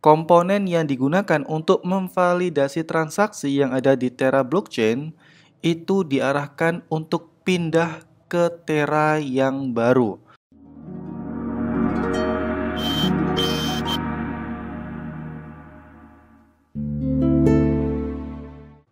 komponen yang digunakan untuk memvalidasi transaksi yang ada di Terra blockchain itu diarahkan untuk pindah ke Terra yang baru.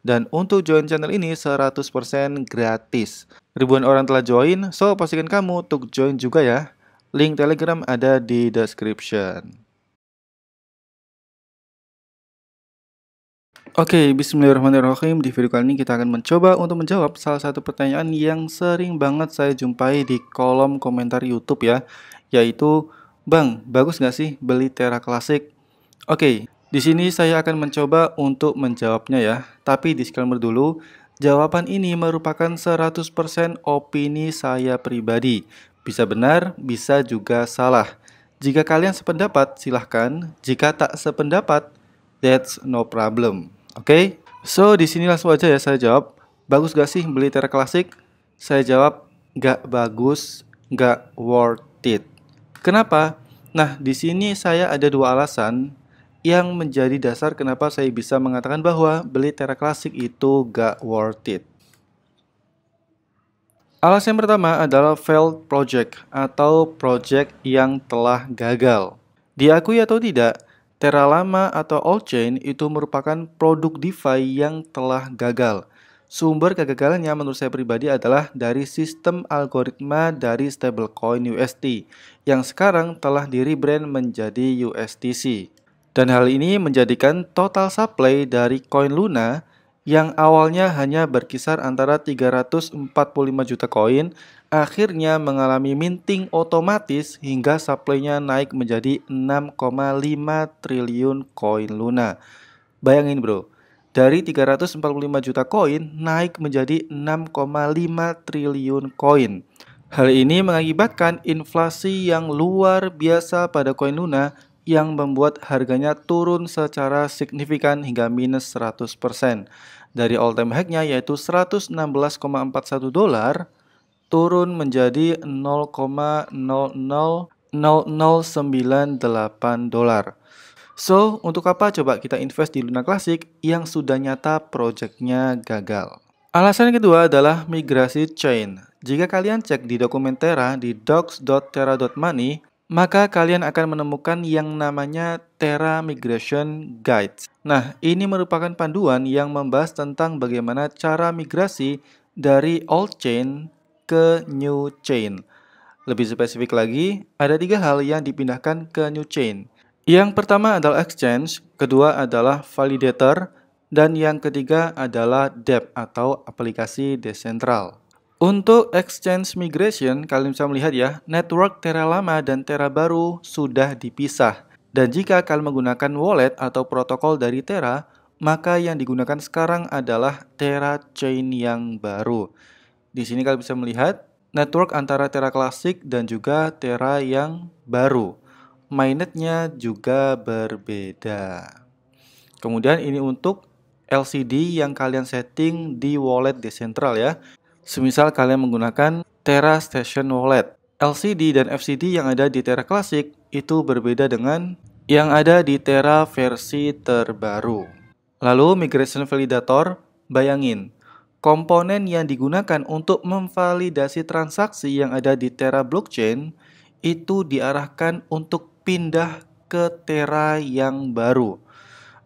Dan untuk join channel ini 100% gratis. Ribuan orang telah join, so pastikan kamu untuk join juga ya. Link Telegram ada di description. Oke, okay, bismillahirrahmanirrahim. Di video kali ini kita akan mencoba untuk menjawab salah satu pertanyaan yang sering banget saya jumpai di kolom komentar YouTube ya, yaitu Bang, bagus nggak sih beli Terra Classic? Oke, okay, di sini saya akan mencoba untuk menjawabnya ya, tapi disclaimer dulu, jawaban ini merupakan 100% opini saya pribadi. Bisa benar, bisa juga salah. Jika kalian sependapat, silahkan. Jika tak sependapat, that's no problem. Oke? Okay? So, di sini langsung aja ya saya jawab. Bagus gak sih beli Tera Klasik? Saya jawab, gak bagus, gak worth it. Kenapa? Nah, di sini saya ada dua alasan yang menjadi dasar kenapa saya bisa mengatakan bahwa beli Terra Classic itu gak worth it. Alasan pertama adalah failed project atau project yang telah gagal. Diakui atau tidak, Terra lama atau old chain itu merupakan produk DeFi yang telah gagal. Sumber kegagalannya menurut saya pribadi adalah dari sistem algoritma dari stablecoin UST yang sekarang telah di-rebrand menjadi USDC. Dan hal ini menjadikan total supply dari koin Luna yang awalnya hanya berkisar antara 345 juta koin akhirnya mengalami minting otomatis hingga supply-nya naik menjadi 6,5 triliun koin Luna. Bayangin bro, dari 345 juta koin naik menjadi 6,5 triliun koin. Hal ini mengakibatkan inflasi yang luar biasa pada koin Luna yang membuat harganya turun secara signifikan hingga minus 100%. Dari all time high-nya yaitu 116,41 dolar turun menjadi 0,00098 dolar. So, untuk apa coba kita invest di Luna Classic yang sudah nyata projectnya gagal? Alasan yang kedua adalah migrasi chain. Jika kalian cek di dokumen Terra di docs.terra.money, maka kalian akan menemukan yang namanya Terra Migration Guide. Nah, ini merupakan panduan yang membahas tentang bagaimana cara migrasi dari old chain ke new chain. Lebih spesifik lagi, ada tiga hal yang dipindahkan ke new chain. Yang pertama adalah exchange, kedua adalah validator, dan yang ketiga adalah dApp atau aplikasi desentral. Untuk exchange migration, kalian bisa melihat ya, network tera lama dan tera baru sudah dipisah. Dan jika kalian menggunakan wallet atau protokol dari tera, maka yang digunakan sekarang adalah tera Chain yang baru. Di sini kalian bisa melihat network antara tera klasik dan juga tera yang baru. Mainnetnya juga berbeda. Kemudian ini untuk LCD yang kalian setting di wallet decentral ya. Semisal kalian menggunakan Terra Station Wallet. LCD dan FCD yang ada di Terra Classic itu berbeda dengan yang ada di Terra versi terbaru. Lalu migration validator, bayangin komponen yang digunakan untuk memvalidasi transaksi yang ada di Terra blockchain itu diarahkan untuk pindah ke Terra yang baru.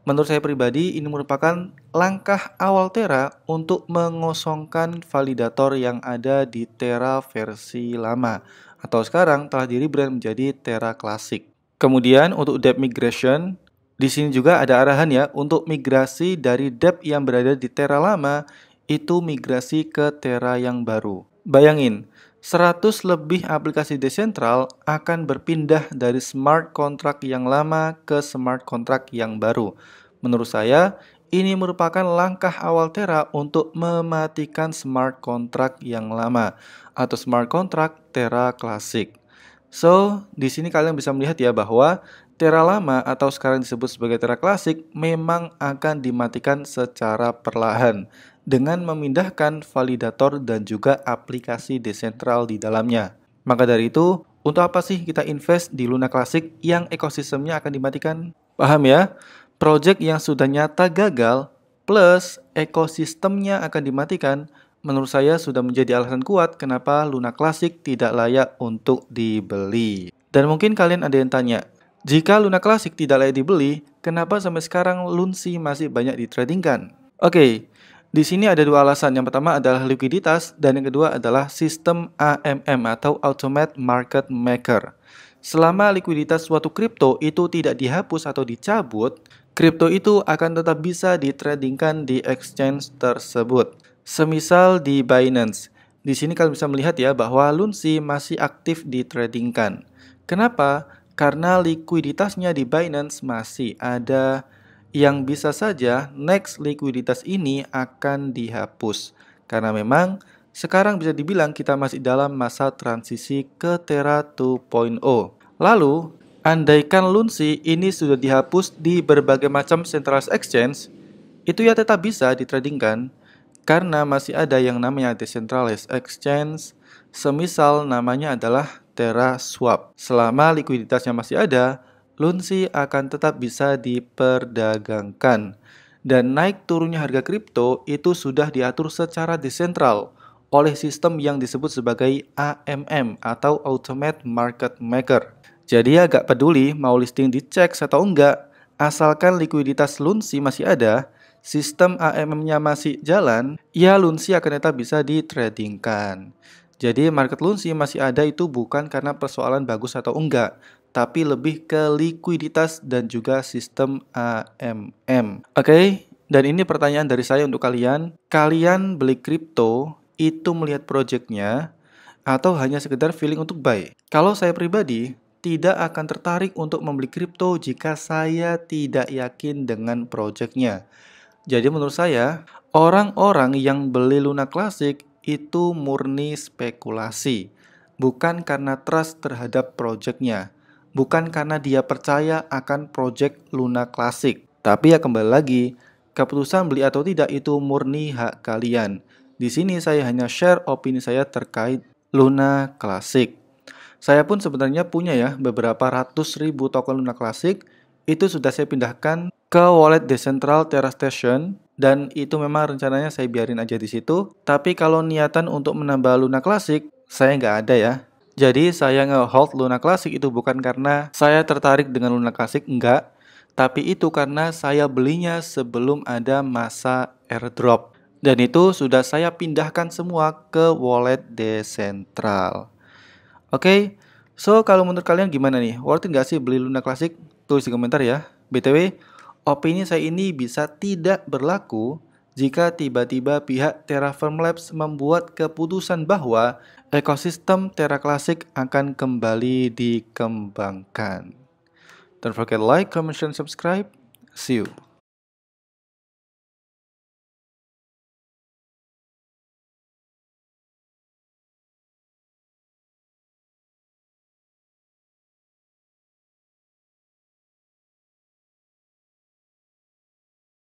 Menurut saya pribadi, ini merupakan langkah awal Terra untuk mengosongkan validator yang ada di Terra versi lama atau sekarang telah diri brand menjadi Terra Classic. Kemudian untuk depth migration, di sini juga ada arahan ya untuk migrasi dari depth yang berada di Terra lama itu migrasi ke Terra yang baru. Bayangin, 100 lebih aplikasi desentral akan berpindah dari smart contract yang lama ke smart contract yang baru. Menurut saya, ini merupakan langkah awal Terra untuk mematikan smart contract yang lama atau smart contract Terra klasik. So, di sini kalian bisa melihat ya bahwa Terra lama atau sekarang disebut sebagai Terra klasik memang akan dimatikan secara perlahan dengan memindahkan validator dan juga aplikasi desentral di dalamnya. Maka dari itu, untuk apa sih kita invest di Luna klasik yang ekosistemnya akan dimatikan? Paham ya? Project yang sudah nyata gagal plus ekosistemnya akan dimatikan, menurut saya sudah menjadi alasan kuat kenapa Luna Classic tidak layak untuk dibeli. Dan mungkin kalian ada yang tanya, jika Luna Classic tidak layak dibeli, kenapa sampai sekarang Lunsi masih banyak ditradingkan? Oke, di sini ada dua alasan. Yang pertama adalah likuiditas dan yang kedua adalah sistem AMM atau Automated Market Maker. Selama likuiditas suatu kripto itu tidak dihapus atau dicabut, kripto itu akan tetap bisa ditradingkan di exchange tersebut. Semisal di Binance. Di sini kalian bisa melihat ya bahwa Lunsi masih aktif ditradingkan. Kenapa? Karena likuiditasnya di Binance masih ada yang bisa saja next likuiditas ini akan dihapus. Karena memang sekarang bisa dibilang kita masih dalam masa transisi ke Terra 2.0. Lalu, andaikan Lunsi ini sudah dihapus di berbagai macam centralized exchange, itu ya tetap bisa ditradingkan karena masih ada yang namanya decentralized exchange, semisal namanya adalah Terra Swap. Selama likuiditasnya masih ada, Lunsi akan tetap bisa diperdagangkan. Dan naik turunnya harga kripto itu sudah diatur secara desentral oleh sistem yang disebut sebagai AMM atau Automate Market Maker. Jadi agak peduli mau listing dicek atau enggak, asalkan likuiditas Lunsi masih ada, sistem AMM-nya masih jalan, ya Lunsi akan tetap bisa ditradingkan. Jadi market Lunsi masih ada itu bukan karena persoalan bagus atau enggak, tapi lebih ke likuiditas dan juga sistem AMM. Oke, okay? dan ini pertanyaan dari saya untuk kalian. Kalian beli kripto itu melihat projectnya atau hanya sekedar feeling untuk buy? Kalau saya pribadi, tidak akan tertarik untuk membeli kripto jika saya tidak yakin dengan proyeknya. Jadi menurut saya, orang-orang yang beli Luna Classic itu murni spekulasi, bukan karena trust terhadap proyeknya, bukan karena dia percaya akan proyek Luna Classic. Tapi ya kembali lagi, keputusan beli atau tidak itu murni hak kalian. Di sini saya hanya share opini saya terkait Luna Classic. Saya pun sebenarnya punya ya beberapa ratus ribu token Luna Classic. Itu sudah saya pindahkan ke wallet Decentral Terra Station dan itu memang rencananya saya biarin aja di situ. Tapi kalau niatan untuk menambah Luna Classic, saya nggak ada ya. Jadi saya nge-hold Luna Classic itu bukan karena saya tertarik dengan Luna Classic, enggak. Tapi itu karena saya belinya sebelum ada masa airdrop. Dan itu sudah saya pindahkan semua ke wallet Decentral. Oke, okay, so kalau menurut kalian gimana nih? Worth nggak sih beli Luna Classic? Tulis di komentar ya. BTW, opini saya ini bisa tidak berlaku jika tiba-tiba pihak Terraform Labs membuat keputusan bahwa ekosistem Terra Classic akan kembali dikembangkan. Don't forget like, comment, and subscribe. See you.